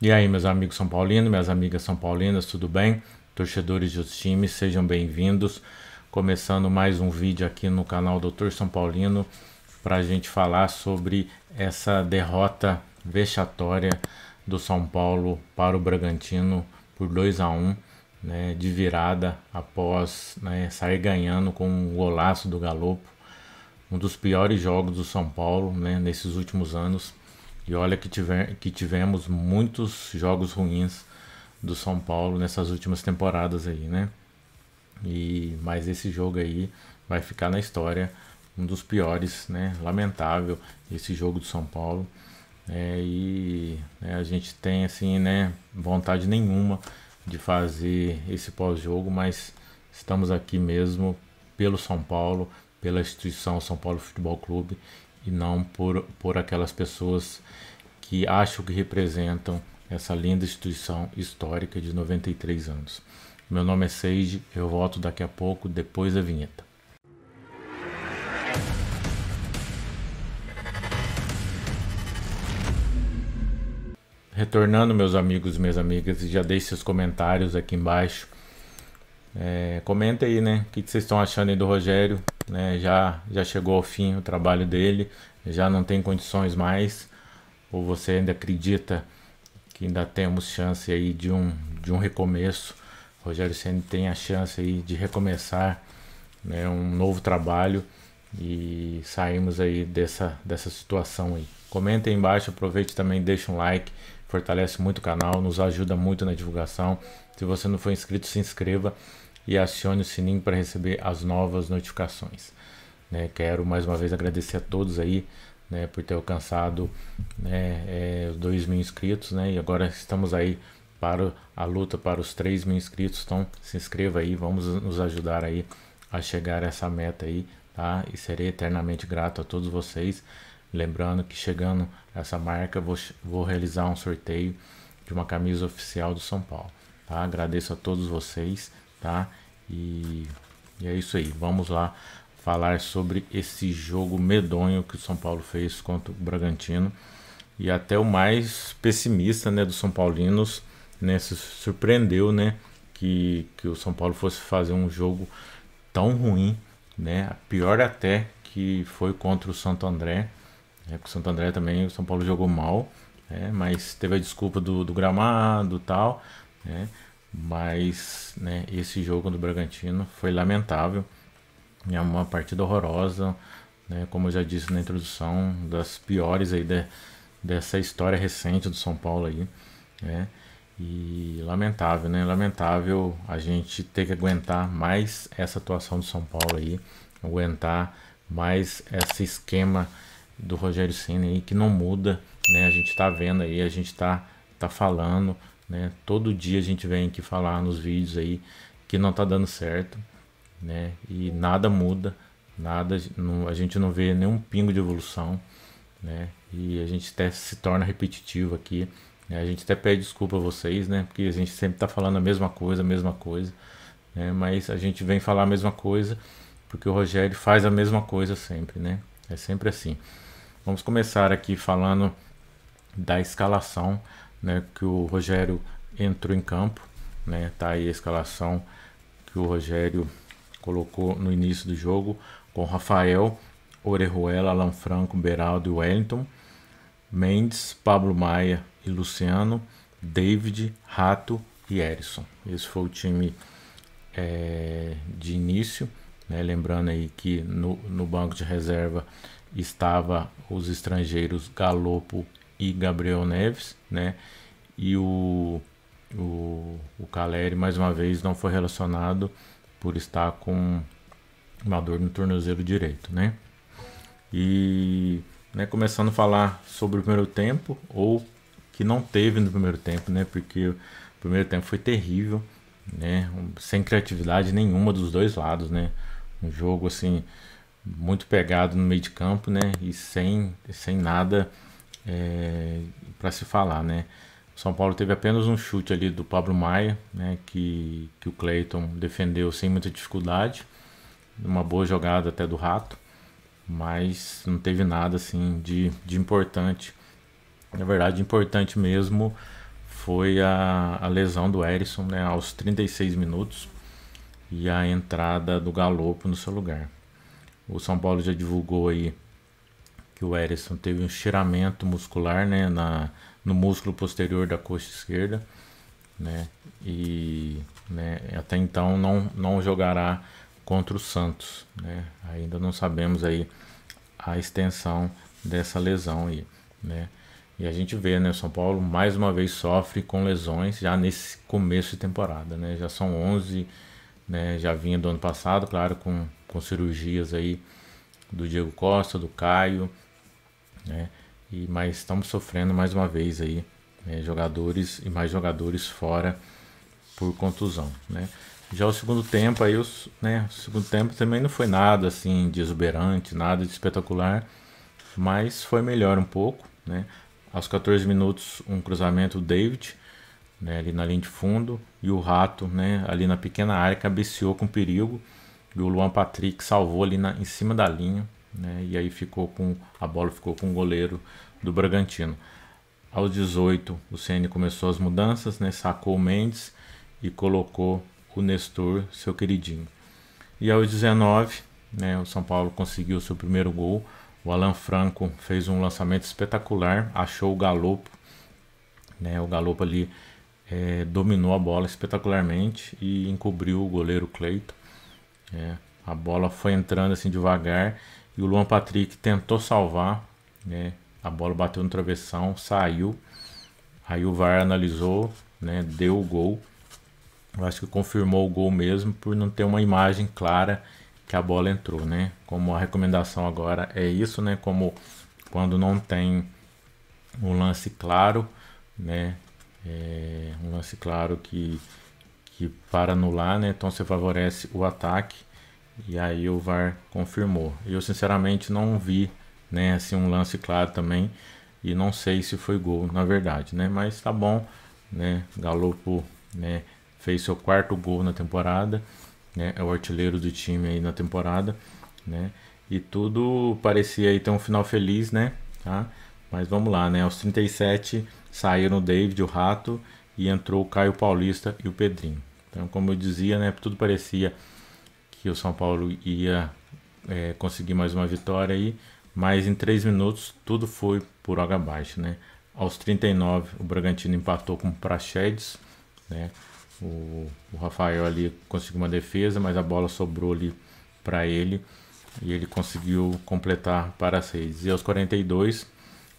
E aí, meus amigos São Paulinos, minhas amigas São Paulinas, tudo bem? Torcedores dos times, sejam bem-vindos. Começando mais um vídeo aqui no canal Doutor São Paulino para a gente falar sobre essa derrota vexatória do São Paulo para o Bragantino por 2 a 1 né, de virada após né, sair ganhando com um golaço do Galopo. Um dos piores jogos do São Paulo né, nesses últimos anos e olha que, tiver, que tivemos muitos jogos ruins do São Paulo nessas últimas temporadas aí, né? E mas esse jogo aí vai ficar na história um dos piores, né? Lamentável esse jogo do São Paulo. É, e é, a gente tem assim, né? Vontade nenhuma de fazer esse pós-jogo, mas estamos aqui mesmo pelo São Paulo, pela instituição São Paulo Futebol Clube e não por, por aquelas pessoas que acham que representam essa linda instituição histórica de 93 anos. Meu nome é Seide, eu volto daqui a pouco, depois da vinheta. Retornando, meus amigos e minhas amigas, já deixe seus comentários aqui embaixo. É, comenta aí, né? O que vocês estão achando aí do Rogério? né? Já já chegou ao fim o trabalho dele, já não tem condições mais, ou você ainda acredita que ainda temos chance aí de um de um recomeço? O Rogério Ceni tem a chance aí de recomeçar, né, um novo trabalho e saímos aí dessa dessa situação aí. Comenta aí embaixo, aproveite também, deixa um like, fortalece muito o canal, nos ajuda muito na divulgação. Se você não for inscrito, se inscreva e acione o sininho para receber as novas notificações. Né, quero mais uma vez agradecer a todos aí né, por ter alcançado né, é, 2 mil inscritos né, e agora estamos aí para a luta para os 3 mil inscritos. Então se inscreva aí, vamos nos ajudar aí a chegar a essa meta aí, tá? E serei eternamente grato a todos vocês. Lembrando que chegando a essa marca, vou, vou realizar um sorteio de uma camisa oficial do São Paulo. Tá? Agradeço a todos vocês tá? E, e é isso aí, vamos lá falar sobre esse jogo medonho que o São Paulo fez contra o Bragantino e até o mais pessimista, né, dos São Paulinos, né, se surpreendeu, né, que, que o São Paulo fosse fazer um jogo tão ruim, né, pior até que foi contra o Santo André, né, porque o Santo André também, o São Paulo jogou mal, né, mas teve a desculpa do, do gramado tal, né, mas né, esse jogo do Bragantino foi lamentável. É uma partida horrorosa, né, como eu já disse na introdução, das piores aí de, dessa história recente do São Paulo aí. Né, e lamentável, né? Lamentável a gente ter que aguentar mais essa atuação do São Paulo aí, aguentar mais esse esquema do Rogério Senna aí que não muda, né? A gente está vendo aí, a gente está tá falando, né? Todo dia a gente vem aqui falar nos vídeos aí que não está dando certo, né? E nada muda, nada, não, a gente não vê nenhum pingo de evolução, né? E a gente até se torna repetitivo aqui, né? A gente até pede desculpa a vocês, né? Porque a gente sempre está falando a mesma coisa, a mesma coisa, né? Mas a gente vem falar a mesma coisa porque o Rogério faz a mesma coisa sempre, né? É sempre assim. Vamos começar aqui falando da escalação né, que o Rogério entrou em campo, né? Tá aí a escalação que o Rogério colocou no início do jogo com Rafael, Orejuela, Alan Franco, Beraldo e Wellington, Mendes, Pablo Maia e Luciano, David, Rato e Erison. Esse foi o time é, de início, né? lembrando aí que no, no banco de reserva estava os estrangeiros Galopo e Gabriel Neves, né? E o, o, o Caleri, mais uma vez, não foi relacionado por estar com uma dor no tornozelo direito, né? E né, começando a falar sobre o primeiro tempo, ou que não teve no primeiro tempo, né? Porque o primeiro tempo foi terrível, né? Sem criatividade nenhuma dos dois lados, né? Um jogo assim muito pegado no meio de campo, né? E sem, sem nada é, para se falar, né? O São Paulo teve apenas um chute ali do Pablo Maia, né, que, que o Clayton defendeu sem muita dificuldade, uma boa jogada até do Rato, mas não teve nada assim de, de importante. Na verdade, importante mesmo foi a, a lesão do Erisson né, aos 36 minutos e a entrada do Galopo no seu lugar. O São Paulo já divulgou aí que o Ederson teve um estiramento muscular né, na, no músculo posterior da coxa esquerda. Né, e né, até então não, não jogará contra o Santos. Né? Ainda não sabemos aí a extensão dessa lesão aí. Né? E a gente vê, né? O São Paulo mais uma vez sofre com lesões já nesse começo de temporada, né? Já são 11, né? Já vinha do ano passado, claro, com, com cirurgias aí do Diego Costa, do Caio, né? E mas estamos sofrendo mais uma vez aí né? jogadores e mais jogadores fora por contusão, né? Já o segundo tempo aí os, né? O segundo tempo também não foi nada assim de exuberante, nada de espetacular, mas foi melhor um pouco, né? Aos 14 minutos um cruzamento do David né, ali na linha de fundo e o Rato né, ali na pequena área cabeceou com perigo e o Luan Patrick salvou ali na, em cima da linha né? E aí ficou com a bola ficou com o goleiro do Bragantino. Aos 18, o CN começou as mudanças, né? Sacou o Mendes e colocou o Nestor, seu queridinho. E aos 19, né, o São Paulo conseguiu seu primeiro gol. O Alan Franco fez um lançamento espetacular, achou o Galopo, né? O Galopo ali é, dominou a bola espetacularmente e encobriu o goleiro Cleito. É, a bola foi entrando assim devagar e o Luan Patrick tentou salvar, né? A bola bateu no travessão, saiu. Aí o VAR analisou, né? Deu o gol. Eu acho que confirmou o gol mesmo por não ter uma imagem clara que a bola entrou, né? Como a recomendação agora é isso, né? Como quando não tem um lance claro, né? É um lance claro que, que para anular, né? Então você favorece o ataque e aí o VAR confirmou. Eu sinceramente não vi, né, assim um lance claro também e não sei se foi gol na verdade, né? Mas tá bom, né? Galopo, né, fez seu quarto gol na temporada, né? É o artilheiro do time aí na temporada, né? E tudo parecia aí ter um final feliz, né? Tá? Mas vamos lá, né? Aos 37 saíram o David, o Rato e entrou o Caio Paulista e o Pedrinho. Então, como eu dizia, né, tudo parecia que o São Paulo ia é, conseguir mais uma vitória aí, mas em 3 minutos tudo foi por água abaixo, né? Aos 39 o Bragantino empatou com o Praxedes, né? O, o Rafael ali conseguiu uma defesa, mas a bola sobrou ali para ele e ele conseguiu completar para 6. E aos 42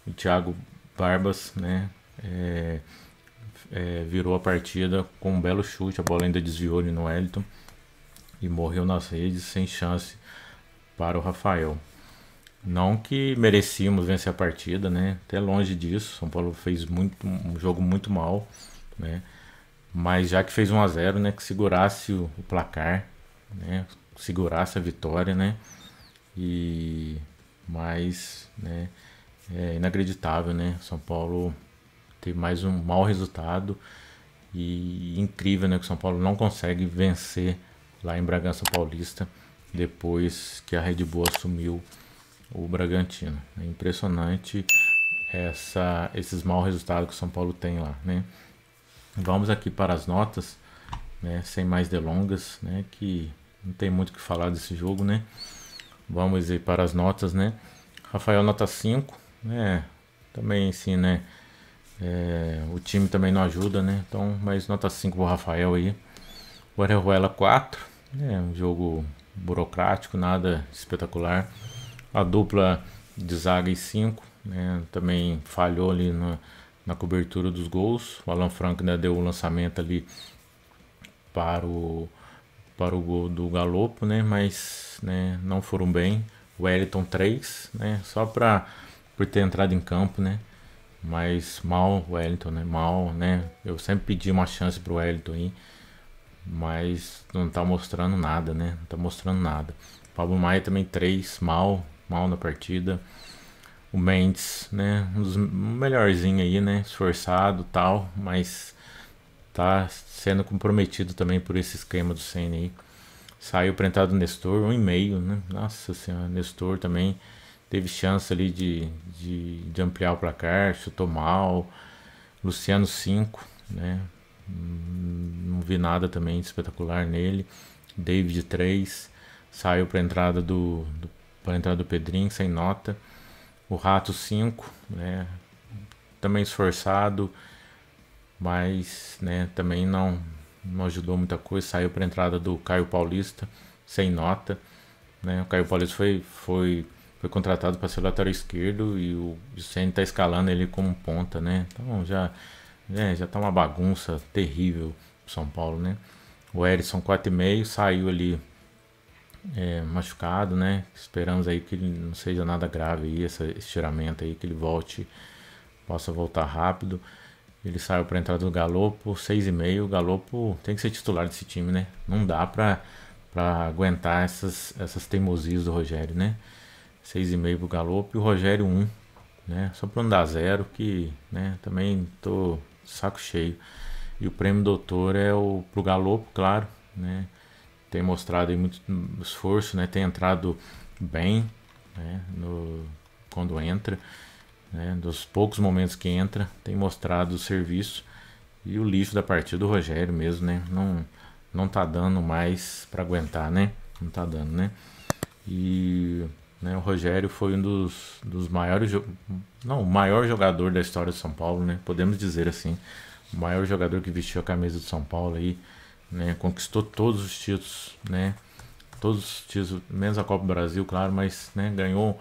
o Thiago Barbas, né? É, é, virou a partida com um belo chute, a bola ainda desviou ali no Wellington e morreu nas redes sem chance para o Rafael. Não que merecíamos vencer a partida, né? Até longe disso. São Paulo fez muito, um jogo muito mal, né? Mas já que fez 1 a 0, né, que segurasse o, placar, né? Segurasse a vitória, né? E mas, né, é inacreditável, né? São Paulo teve mais um mau resultado e incrível, né, que São Paulo não consegue vencer lá em Bragança Paulista, depois que a Red Bull assumiu o Bragantino. É impressionante essa, esses maus resultados que o São Paulo tem lá, né? Vamos aqui para as notas, né? Sem mais delongas, né? Que não tem muito o que falar desse jogo, né? Vamos ir para as notas, né? Rafael nota 5, né? Também sim, né? É, o time também não ajuda, né? Então, mas nota 5 pro Rafael aí. O Orejuela 4, é um jogo burocrático, nada espetacular. A dupla de zaga e 5 né, também falhou ali na, na cobertura dos gols. O Alan Franco ainda né, deu o um lançamento ali para o, para o gol do Galopo, né, mas né, não foram bem. O Wellington 3, né, só pra, por ter entrado em campo, né, mas mal o Wellington, né, mal, né. Eu sempre pedi uma chance para o Wellington mas não tá mostrando nada, né? Não tá mostrando nada. Pablo Maia também três mal, mal na partida. O Mendes, né? Um dos melhorzinhos aí, né? Esforçado tal, mas tá sendo comprometido também por esse esquema do Senna aí. Saiu prentado Nestor, um e meio, né? Nossa senhora, Nestor também teve chance ali de, de, de ampliar o placar, chutou mal. Luciano 5, né? vi nada também espetacular nele. David 3 saiu para entrada do, do para entrada do Pedrinho sem nota. O Rato 5, né, também esforçado, mas né, também não não ajudou muita coisa, saiu para entrada do Caio Paulista sem nota, né? O Caio Paulista foi foi foi contratado para ser lateral esquerdo e o Vicente está escalando ele como ponta, né? Então já né, já tá uma bagunça terrível são Paulo, né? O Erisson 4,5 saiu ali é, machucado, né? Esperamos aí que não seja nada grave aí, esse estiramento aí, que ele volte, possa voltar rápido. Ele saiu para entrada do Galopo, 6,5. O Galopo tem que ser titular desse time, né? Não dá para aguentar essas, essas teimosias do Rogério, né? 6,5 pro Galopo e o Rogério 1, né? Só para não dar zero, que né? também tô saco cheio. E o prêmio doutor é o pro Galopo, claro, né? Tem mostrado muito esforço, né? Tem entrado bem, né? No, quando entra, né? Dos poucos momentos que entra, tem mostrado o serviço e o lixo da partida do Rogério mesmo, né? Não não tá dando mais para aguentar, né? Não tá dando, né? E né, o Rogério foi um dos, dos maiores, não, o maior jogador da história de São Paulo, né? Podemos dizer assim o maior jogador que vestiu a camisa do São Paulo aí, né? Conquistou todos os títulos, né? Todos os títulos, menos a Copa do Brasil, claro, mas né, ganhou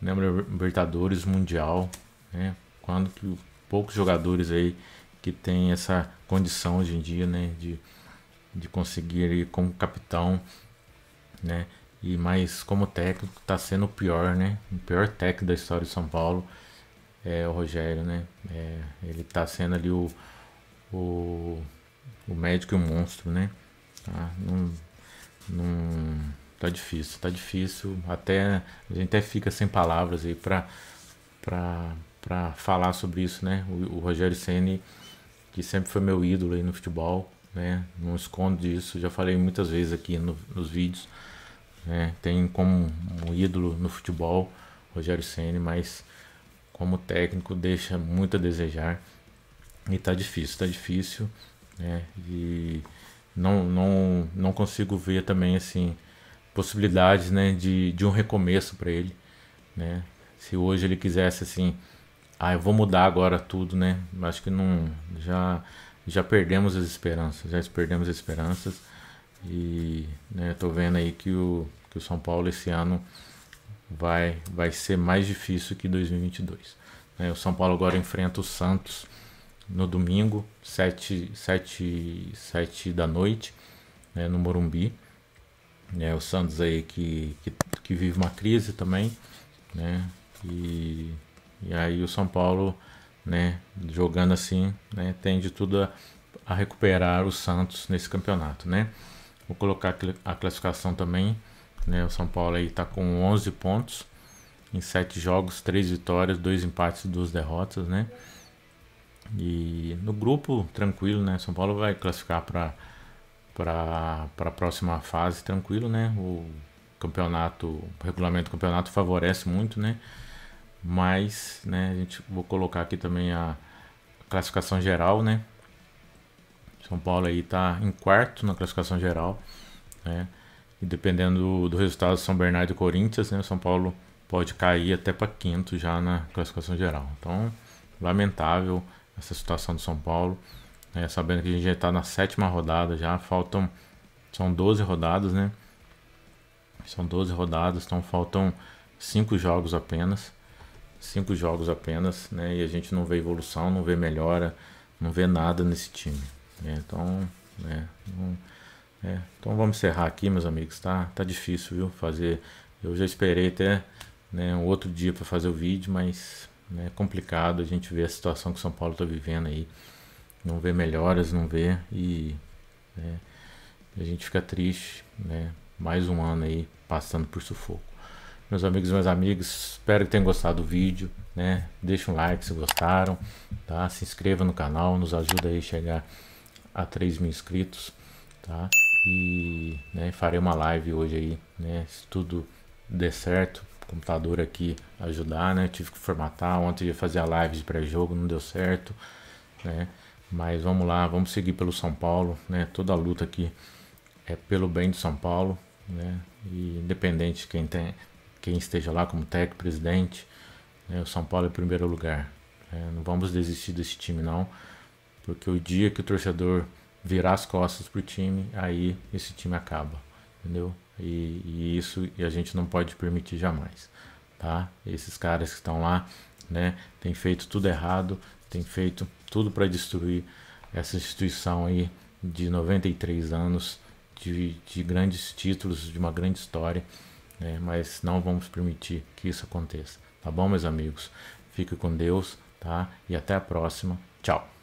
né, Libertadores Mundial, né? Quando que poucos jogadores aí que tem essa condição hoje em dia, né? De, de conseguir ir como capitão, né? E mais como técnico, está sendo o pior, né? O pior técnico da história de São Paulo é o Rogério, né? É, ele está sendo ali o o, o médico e o monstro, né? Tá? Não, não, tá difícil, tá difícil. Até a gente até fica sem palavras aí para para falar sobre isso, né? O, o Rogério Ceni que sempre foi meu ídolo aí no futebol, né? Não escondo disso, já falei muitas vezes aqui no, nos vídeos, né? Tem como um ídolo no futebol Rogério Ceni, mas como técnico deixa muito a desejar. E tá difícil, tá difícil, né? E não, não, não consigo ver também, assim, possibilidades, né, de, de um recomeço para ele, né? Se hoje ele quisesse, assim, ah, eu vou mudar agora tudo, né? Acho que não, já, já perdemos as esperanças, já perdemos as esperanças e, né, tô vendo aí que o, que o São Paulo esse ano vai, vai ser mais difícil que 2022. Né? O São Paulo agora enfrenta o Santos, no domingo, 7, 7, 7 da noite, né, no Morumbi. É, o Santos aí que, que, que, vive uma crise também, né? E, e aí o São Paulo, né, jogando assim, né, tem tudo a, a recuperar o Santos nesse campeonato, né? Vou colocar a classificação também, né? O São Paulo aí tá com 11 pontos em 7 jogos, 3 vitórias, 2 empates e 2 derrotas, né? E no grupo, tranquilo, né? São Paulo vai classificar para para a próxima fase, tranquilo, né? O campeonato, o regulamento do campeonato favorece muito, né? Mas, né, a gente vou colocar aqui também a classificação geral, né? São Paulo aí tá em quarto na classificação geral, né? E dependendo do, do resultado São Bernardo e Corinthians, né, São Paulo pode cair até para quinto já na classificação geral. Então, lamentável essa situação do São Paulo. É, sabendo que a gente já está na sétima rodada já, faltam. São 12 rodadas, né? São 12 rodadas, então faltam cinco jogos apenas. Cinco jogos apenas, né? E a gente não vê evolução, não vê melhora, não vê nada nesse time. É, então, é, não, é, então vamos encerrar aqui, meus amigos. Tá, tá difícil, viu? Fazer. Eu já esperei até né, um outro dia para fazer o vídeo, mas né? É complicado a gente ver a situação que o São Paulo está vivendo aí. Não vê melhoras, não vê. E né, a gente fica triste, né? Mais um ano aí passando por sufoco. Meus amigos e meus amigos, espero que tenham gostado do vídeo, né? Deixa um like se gostaram, tá? Se inscreva no canal, nos ajuda aí a chegar a 3 mil inscritos, tá? E né, farei uma live hoje aí, né? Se tudo der certo, computador aqui ajudar, né? Tive que formatar, ontem ia fazer a live de pré-jogo, não deu certo, né? Mas vamos lá, vamos seguir pelo São Paulo, né? Toda a luta aqui é pelo bem do São Paulo, né? E independente quem tem, quem esteja lá como técnico, presidente, né? o São Paulo é primeiro lugar. Né? Não vamos desistir desse time não, porque o dia que o torcedor virar as costas pro time, aí esse time acaba, entendeu? E, e isso e a gente não pode permitir jamais, tá? Esses caras que estão lá, né, tem feito tudo errado, tem feito tudo para destruir essa instituição aí de 93 anos, de, de grandes títulos, de uma grande história, né? Mas não vamos permitir que isso aconteça, tá bom, meus amigos? Fique com Deus, tá? E até a próxima. Tchau.